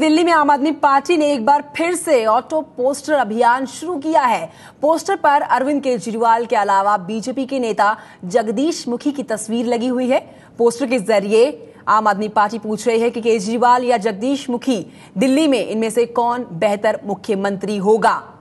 दिल्ली में आम आदमी पार्टी ने एक बार फिर से ऑटो पोस्टर अभियान शुरू किया है पोस्टर पर अरविंद केजरीवाल के अलावा बीजेपी के नेता जगदीश मुखी की तस्वीर लगी हुई है पोस्टर के जरिए आम आदमी पार्टी पूछ रही है कि केजरीवाल या जगदीश मुखी दिल्ली में इनमें से कौन बेहतर मुख्यमंत्री होगा